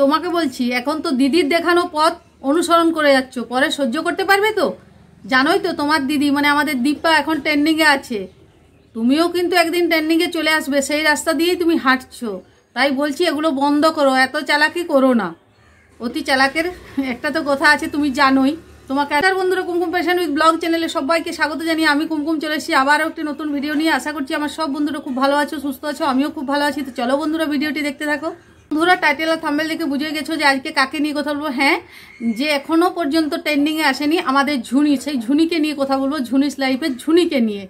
তোমাকে বলছি এখন তো দিদির দেখানো পথ অনুসরণ করে যাচ্ছ পরে সহ্য করতে পারবে তো জানোই তো তোমার দিদি মানে আমাদের দীপা এখন ট্রেন্ডিংয়ে আছে তুমিও কিন্তু একদিন ট্রেন্ডিংয়ে চলে আসবে সেই রাস্তা দিয়েই তুমি হাঁটছ তাই বলছি এগুলো বন্ধ করো এত চালাকি করো না অতি চালাকের একটা তো কথা আছে তুমি জানোই তোমাকে আর বন্ধুরা কুমকুম ফ্যাশন উইথ ব্লগ চ্যানেলে সবাইকে স্বাগত জানিয়ে আমি কুমকুম চলে এসেছি আবারও একটি নতুন ভিডিও নিয়ে আশা করছি আমার সব বন্ধুরা খুব ভালো আছো সুস্থ আছো আমিও খুব ভালো আছি তো চলো বন্ধুরা ভিডিওটি দেখতে থাকো বন্ধুরা টাইটেল আর থাম্বেল দেখে বুঝে গেছো যে আজকে কাকে নিয়ে কথা বলবো হ্যাঁ যে এখনও পর্যন্ত ট্রেন্ডিংয়ে আসেনি আমাদের ঝুনি সেই ঝুনিকে নিয়ে কথা বলবো ঝুনিস লাইফের ঝুনিকে নিয়ে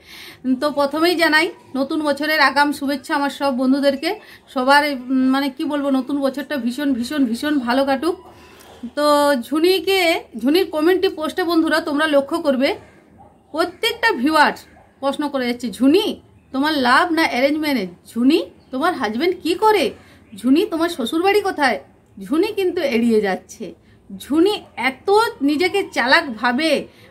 তো প্রথমেই জানাই নতুন বছরের আগাম শুভেচ্ছা আমার সব বন্ধুদেরকে সবার মানে কি বলবো নতুন বছরটা ভীষণ ভীষণ ভীষণ ভালো কাটুক তো ঝুনিকে ঝুনির কমেন্টটি পোস্টে বন্ধুরা তোমরা লক্ষ্য করবে প্রত্যেকটা ভিওয়ার প্রশ্ন করে যাচ্ছে ঝুনি তোমার লাভ না অ্যারেঞ্জ ম্যারেজ ঝুনি তোমার হাজব্যান্ড কি করে ঝুনি তোমার শ্বশুরবাড়ি কোথায় ঝুনি কিন্তু এড়িয়ে যাচ্ছে ঝুনি এত নিজেকে চালাক ভাবে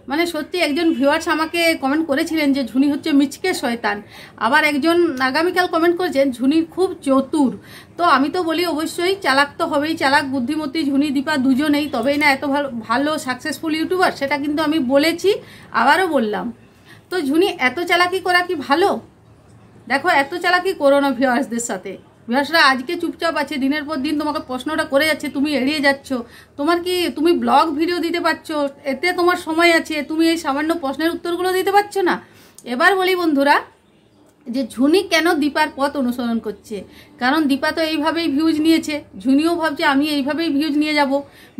মানে সত্যি একজন ভিউয়ার্স আমাকে কমেন্ট করেছিলেন যে ঝুনি হচ্ছে মিচকে শয়তান আবার একজন আগামীকাল কমেন্ট করেছেন ঝুনি খুব চতুর তো আমি তো বলি অবশ্যই চালাক তো হবেই চালাক বুদ্ধিমতী ঝুনি দীপা দুজনেই তবেই না এত ভালো ভালো সাকসেসফুল ইউটিউবার সেটা কিন্তু আমি বলেছি আবারও বললাম তো ঝুনি এত চালাকি করা কি ভালো দেখো এত চালাকি করো না ভিউয়ার্সদের সাথে বৃহস্পতি আজকে চুপচাপ আছে দিনের পর দিন তোমাকে প্রশ্নটা করে যাচ্ছে তুমি এড়িয়ে যাচ্ছ তোমার কি তুমি ব্লগ ভিডিও দিতে পারছো এতে তোমার সময় আছে তুমি এই সামান্য প্রশ্নের উত্তরগুলো দিতে পারছো না এবার বলি বন্ধুরা যে ঝুনি কেন দীপার পথ অনুসরণ করছে কারণ দীপা তো এইভাবেই ভিউজ নিয়েছে ঝুনিও ভাবছে আমি এইভাবেই ভিউজ নিয়ে যাব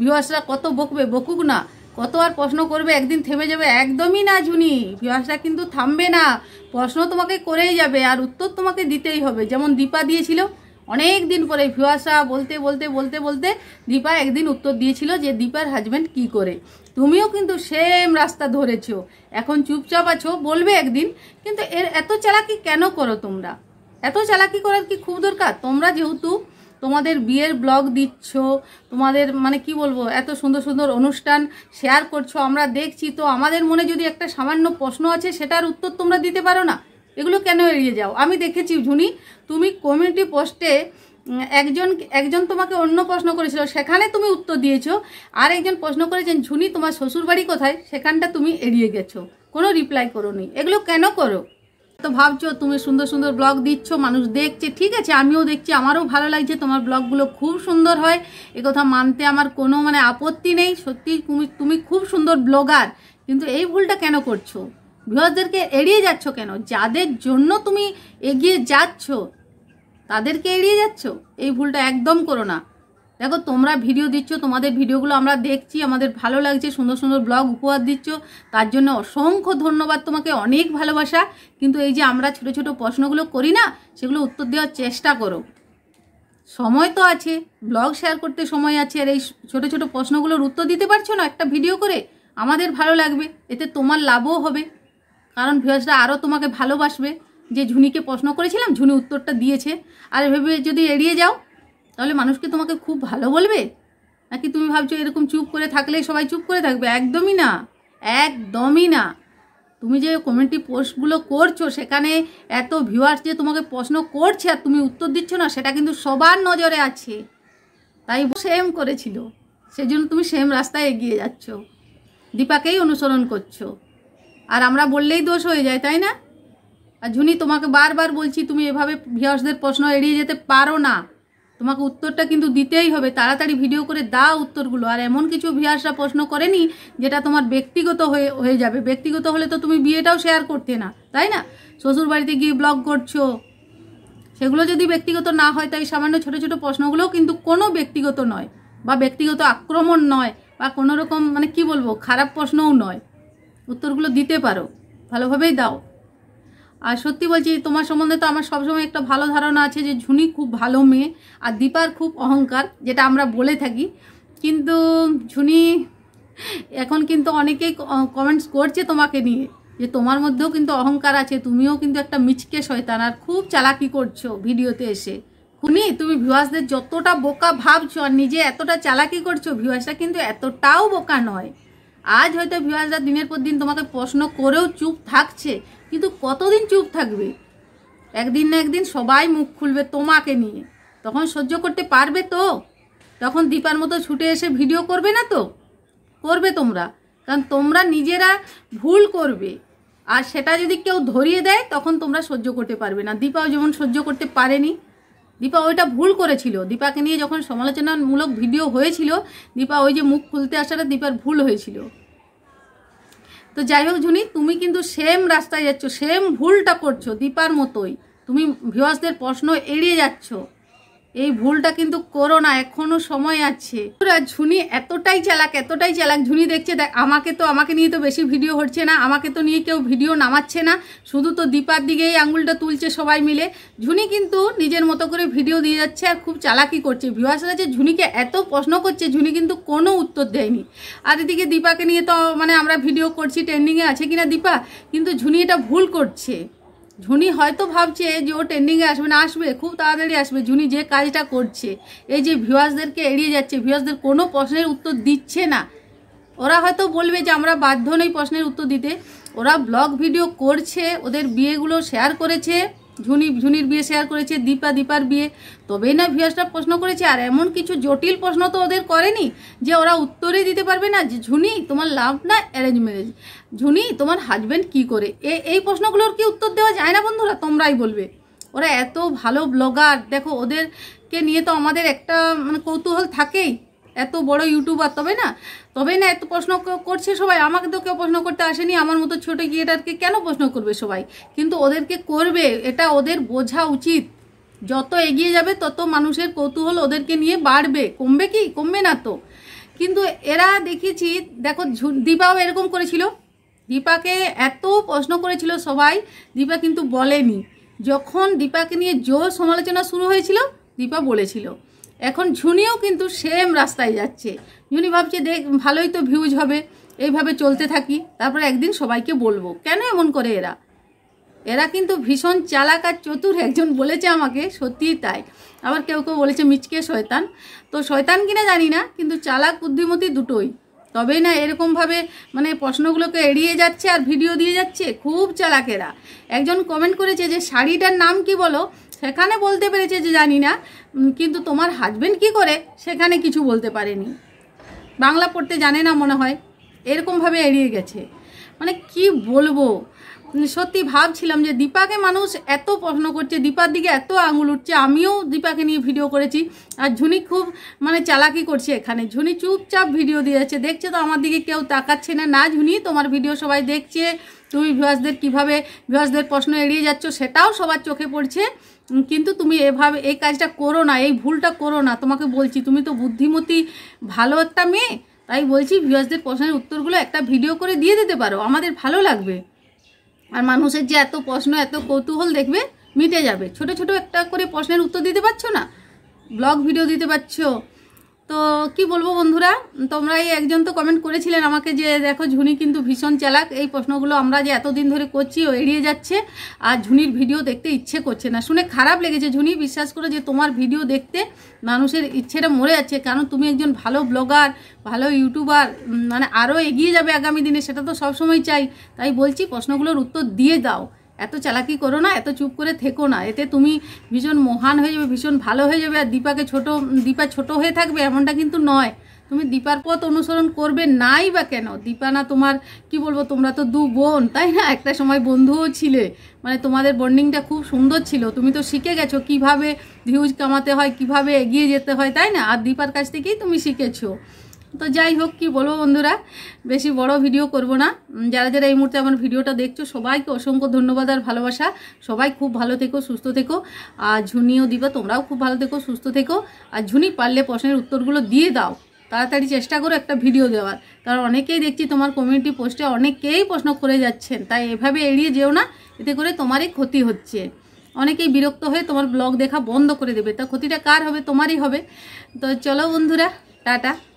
ভিউয়ার্সরা কত বকবে বকুক না কত আর প্রশ্ন করবে একদিন থেমে যাবে একদমই না জুনি ভিওয়াসটা কিন্তু থামবে না প্রশ্ন তোমাকে করেই যাবে আর উত্তর তোমাকে দিতেই হবে যেমন দীপা দিয়েছিল অনেক দিন পরে ভিওয়াসা বলতে বলতে বলতে বলতে দীপা একদিন উত্তর দিয়েছিল যে দীপার হাজব্যান্ড কি করে তুমিও কিন্তু সেম রাস্তা ধরেছ এখন চুপচাপ আছো বলবে একদিন কিন্তু এর এত চালাকি কেন করো তোমরা এত চালাকি করার কি খুব দরকার তোমরা যেহেতু তোমাদের বিয়ের ব্লগ দিচ্ছ তোমাদের মানে কি বলবো এত সুন্দর সুন্দর অনুষ্ঠান শেয়ার করছো আমরা দেখছি তো আমাদের মনে যদি একটা সামান্য প্রশ্ন আছে সেটার উত্তর তোমরা দিতে পারো না এগুলো কেন এড়িয়ে যাও আমি দেখেছি ঝুনি তুমি কমিউনিটি পোস্টে একজন একজন তোমাকে অন্য প্রশ্ন করেছিল সেখানে তুমি উত্তর দিয়েছো আর একজন প্রশ্ন করেছেন ঝুনি তোমার শ্বশুরবাড়ি কোথায় সেখানটা তুমি এড়িয়ে গেছো কোনো রিপ্লাই করো নি এগুলো কেন করো তো ভাবছো তুমি সুন্দর সুন্দর ব্লগ দিচ্ছ মানুষ দেখছে ঠিক আছে আমিও দেখছি আমারও ভালো লাগছে তোমার ব্লগগুলো খুব সুন্দর হয় একথা মানতে আমার কোনো মানে আপত্তি নেই সত্যি তুমি তুমি খুব সুন্দর ব্লগার কিন্তু এই ভুলটা কেন করছো ভিউয়ার্সদেরকে এড়িয়ে যাচ্ছ কেন যাদের জন্য তুমি এগিয়ে যাচ্ছ তাদেরকে এড়িয়ে যাচ্ছ এই ভুলটা একদম করো না দেখো তোমরা ভিডিও দিচ্ছ তোমাদের ভিডিওগুলো আমরা দেখছি আমাদের ভালো লাগছে সুন্দর সুন্দর ব্লগ উপহার দিচ্ছ তার জন্য অসংখ্য ধন্যবাদ তোমাকে অনেক ভালোবাসা কিন্তু এই যে আমরা ছোট ছোট প্রশ্নগুলো করি না সেগুলো উত্তর দেওয়ার চেষ্টা করো সময় তো আছে ব্লগ শেয়ার করতে সময় আছে আর এই ছোট ছোট প্রশ্নগুলোর উত্তর দিতে পারছো না একটা ভিডিও করে আমাদের ভালো লাগবে এতে তোমার লাভও হবে কারণ ভিউয়ার্সরা আরও তোমাকে ভালোবাসবে যে ঝুনিকে প্রশ্ন করেছিলাম ঝুনি উত্তরটা দিয়েছে আর ভেবে যদি এড়িয়ে যাও তাহলে মানুষকে তোমাকে খুব ভালো বলবে নাকি তুমি ভাবছো এরকম চুপ করে থাকলেই সবাই চুপ করে থাকবে একদমই না একদমই না তুমি যে কমেন্টি পোস্টগুলো করছো সেখানে এত ভিউয়ার্স যে তোমাকে প্রশ্ন করছে আর তুমি উত্তর দিচ্ছ না সেটা কিন্তু সবার নজরে আছে তাই সেম করেছিল সেজন্য তুমি সেম রাস্তায় এগিয়ে যাচ্ছ দীপাকেই অনুসরণ করছো আর আমরা বললেই দোষ হয়ে যায় তাই না আর ঝুনি তোমাকে বারবার বলছি তুমি এভাবে ভিউয়ার্সদের প্রশ্ন এড়িয়ে যেতে পারো না তোমাকে উত্তরটা কিন্তু দিতেই হবে তাড়াতাড়ি ভিডিও করে দাও উত্তরগুলো আর এমন কিছু ভিয়াসরা প্রশ্ন করেনি যেটা তোমার ব্যক্তিগত হয়ে হয়ে যাবে ব্যক্তিগত হলে তো তুমি বিয়েটাও শেয়ার করতে না তাই না শ্বশুর বাড়িতে গিয়ে ব্লগ করছো সেগুলো যদি ব্যক্তিগত না হয় তাই সামান্য ছোট ছোট প্রশ্নগুলোও কিন্তু কোনো ব্যক্তিগত নয় বা ব্যক্তিগত আক্রমণ নয় বা কোনো রকম মানে কি বলবো খারাপ প্রশ্নও নয় উত্তরগুলো দিতে পারো ভালোভাবেই দাও আর সত্যি বলছি তোমার সম্বন্ধে তো আমার সবসময় একটা ভালো ধারণা আছে যে ঝুনি খুব ভালো মেয়ে আর দীপার খুব অহংকার যেটা আমরা বলে থাকি কিন্তু ঝুনি এখন কিন্তু অনেকেই কমেন্টস করছে তোমাকে নিয়ে যে তোমার মধ্যেও কিন্তু অহংকার আছে তুমিও কিন্তু একটা মিচকে শয়তান আর খুব চালাকি করছো ভিডিওতে এসে খুনি তুমি ভিউয়ার্সদের যতটা বোকা ভাবছো আর নিজে এতটা চালাকি করছো ভিউয়ার্সরা কিন্তু এতটাও বোকা নয় আজ হয়তো ভিউয়ার্সরা দিনের পর দিন তোমাকে প্রশ্ন করেও চুপ থাকছে কিন্তু কতদিন চুপ থাকবে একদিন না একদিন সবাই মুখ খুলবে তোমাকে নিয়ে তখন সহ্য করতে পারবে তো তখন দীপার মতো ছুটে এসে ভিডিও করবে না তো করবে তোমরা কারণ তোমরা নিজেরা ভুল করবে আর সেটা যদি কেউ ধরিয়ে দেয় তখন তোমরা সহ্য করতে পারবে না দীপাও যেমন সহ্য করতে পারেনি দীপা ওইটা ভুল করেছিল দীপাকে নিয়ে যখন সমালোচনামূলক ভিডিও হয়েছিল দীপা ওই যে মুখ খুলতে আসাটা দীপার ভুল হয়েছিল তো যাই হোক ঝুনি তুমি কিন্তু সেম রাস্তায় যাচ্ছ সেম ভুলটা করছো দীপার মতোই তুমি ভিওয়াসদের প্রশ্ন এড়িয়ে যাচ্ছ এই ভুলটা কিন্তু করো না এখনো সময় আছে ঝুনি এতটাই চালাক এতটাই চালাক ঝুনি দেখছে দেখ আমাকে তো আমাকে নিয়ে তো বেশি ভিডিও হচ্ছে না আমাকে তো নিয়ে কেউ ভিডিও নামাচ্ছে না শুধু তো দীপার দিকেই আঙুলটা তুলছে সবাই মিলে ঝুনি কিন্তু নিজের মতো করে ভিডিও দিয়ে যাচ্ছে আর খুব চালাকি করছে ভিউয়ার্সরা যে ঝুনিকে এত প্রশ্ন করছে ঝুনি কিন্তু কোনো উত্তর দেয়নি আর এদিকে দীপাকে নিয়ে তো মানে আমরা ভিডিও করছি ট্রেন্ডিংয়ে আছে কিনা দীপা কিন্তু ঝুনি এটা ভুল করছে ঝুনি হয়তো ভাবছে যে ও ট্রেন্ডিংয়ে আসবে না আসবে খুব তাড়াতাড়ি আসবে ঝুনি যে কাজটা করছে এই যে ভিউয়ার্সদেরকে এড়িয়ে যাচ্ছে ভিউয়ার্সদের কোনো প্রশ্নের উত্তর দিচ্ছে না ওরা হয়তো বলবে যে আমরা বাধ্য নই প্রশ্নের উত্তর দিতে ওরা ব্লগ ভিডিও করছে ওদের বিয়েগুলো শেয়ার করেছে ঝুনি ঝুনির বিয়ে শেয়ার করেছে দীপা দীপার বিয়ে তবেই না ভিউয়ার্সরা প্রশ্ন করেছে আর এমন কিছু জটিল প্রশ্ন তো ওদের করেনি যে ওরা উত্তরই দিতে পারবে না যে ঝুনি তোমার লাভ না অ্যারেঞ্জ ম্যারেজ ঝুনি তোমার হাজব্যান্ড কি করে এ এই প্রশ্নগুলোর কি উত্তর দেওয়া যায় না বন্ধুরা তোমরাই বলবে ওরা এত ভালো ব্লগার দেখো ওদেরকে নিয়ে তো আমাদের একটা মানে কৌতূহল থাকেই এত বড় ইউটিউবার তবে না তবে না এত প্রশ্ন করছে সবাই আমাকে তো কেউ প্রশ্ন করতে আসেনি আমার মতো ছোটো ক্রিয়েটারকে কেন প্রশ্ন করবে সবাই কিন্তু ওদেরকে করবে এটা ওদের বোঝা উচিত যত এগিয়ে যাবে তত মানুষের কৌতূহল ওদেরকে নিয়ে বাড়বে কমবে কি কমবে না তো কিন্তু এরা দেখেছি দেখো দীপাও এরকম করেছিল দীপাকে এত প্রশ্ন করেছিল সবাই দীপা কিন্তু বলেনি যখন দীপাকে নিয়ে জোর সমালোচনা শুরু হয়েছিল দীপা বলেছিল এখন ঝুনিও কিন্তু সেম রাস্তায় যাচ্ছে ঝুনি ভাবছে দেখ ভালোই তো ভিউজ হবে এইভাবে চলতে থাকি তারপরে একদিন সবাইকে বলবো কেন এমন করে এরা এরা কিন্তু ভীষণ চালাক আর চতুর একজন বলেছে আমাকে সত্যিই তাই আবার কেউ কেউ বলেছে মিচকে শয়তান তো শয়তান কিনা জানি না কিন্তু চালাক বুদ্ধিমতী দুটোই তবেই না এরকমভাবে মানে প্রশ্নগুলোকে এড়িয়ে যাচ্ছে আর ভিডিও দিয়ে যাচ্ছে খুব চালাকেরা একজন কমেন্ট করেছে যে শাড়িটার নাম কি বলো সেখানে বলতে পেরেছে যে জানি না কিন্তু তোমার হাজব্যান্ড কি করে সেখানে কিছু বলতে পারেনি বাংলা পড়তে জানে না মনে হয় এরকমভাবে এড়িয়ে গেছে মানে কি বলবো সত্যি ভাবছিলাম যে দীপাকে মানুষ এত প্রশ্ন করছে দীপার দিকে এত আঙুল উঠছে আমিও দীপাকে নিয়ে ভিডিও করেছি আর ঝুনি খুব মানে চালাকি করছে এখানে ঝুনি চুপচাপ ভিডিও দিয়ে যাচ্ছে দেখছে তো আমার দিকে কেউ তাকাচ্ছে না না ঝুনি তোমার ভিডিও সবাই দেখছে তুমি ভিউয়ার্সদের কিভাবে ভিউয়ার্সদের প্রশ্ন এড়িয়ে যাচ্ছ সেটাও সবার চোখে পড়ছে কিন্তু তুমি এভাবে এই কাজটা করো না এই ভুলটা করো না তোমাকে বলছি তুমি তো বুদ্ধিমতী ভালো একটা মেয়ে তাই বলছি ভিউয়ার্সদের প্রশ্নের উত্তরগুলো একটা ভিডিও করে দিয়ে দিতে পারো আমাদের ভালো লাগবে আর মানুষের যে এত প্রশ্ন এত কৌতূহল দেখবে মিটে যাবে ছোট ছোট একটা করে প্রশ্নের উত্তর দিতে পারছো না ব্লগ ভিডিও দিতে পারছো তো কি বলবো বন্ধুরা তোমরা এই একজন তো কমেন্ট করেছিলেন আমাকে যে দেখো ঝুনি কিন্তু ভীষণ চালাক এই প্রশ্নগুলো আমরা যে এতদিন ধরে করছি ও এড়িয়ে যাচ্ছে আর ঝুনির ভিডিও দেখতে ইচ্ছে করছে না শুনে খারাপ লেগেছে ঝুনি বিশ্বাস করে যে তোমার ভিডিও দেখতে মানুষের ইচ্ছেটা মরে যাচ্ছে কারণ তুমি একজন ভালো ব্লগার ভালো ইউটিউবার মানে আরও এগিয়ে যাবে আগামী দিনে সেটা তো সবসময় চাই তাই বলছি প্রশ্নগুলোর উত্তর দিয়ে দাও এত চালাকি করো না এত চুপ করে থেকো না এতে তুমি ভীষণ মহান হয়ে যাবে ভীষণ ভালো হয়ে যাবে আর দীপাকে ছোট দীপা ছোট হয়ে থাকবে এমনটা কিন্তু নয় তুমি দীপার পথ অনুসরণ করবে নাই বা কেন দীপা না তোমার কি বলবো তোমরা তো দু বোন তাই না একটা সময় বন্ধুও ছিলে মানে তোমাদের বন্ডিংটা খুব সুন্দর ছিল তুমি তো শিখে গেছো কিভাবে ভিউজ কামাতে হয় কিভাবে এগিয়ে যেতে হয় তাই না আর দীপার কাছ থেকেই তুমি শিখেছো তো যাই হোক কি বলবো বন্ধুরা বেশি বড় ভিডিও করব না যারা যারা এই মুহূর্তে আমার ভিডিওটা দেখছো সবাইকে অসংখ্য ধন্যবাদ আর ভালোবাসা সবাই খুব ভালো থেকো সুস্থ থেকো আর ঝুনিও দিবা তোমরাও খুব ভালো থেকো সুস্থ থেকো আর ঝুনি পারলে প্রশ্নের উত্তরগুলো দিয়ে দাও তাড়াতাড়ি চেষ্টা করো একটা ভিডিও দেওয়ার কারণ অনেকেই দেখছি তোমার কমিউনিটি পোস্টে অনেকেই প্রশ্ন করে যাচ্ছেন তাই এভাবে এড়িয়ে যেও না এতে করে তোমারই ক্ষতি হচ্ছে অনেকেই বিরক্ত হয়ে তোমার ব্লগ দেখা বন্ধ করে দেবে তা ক্ষতিটা কার হবে তোমারই হবে তো চলো বন্ধুরা টাটা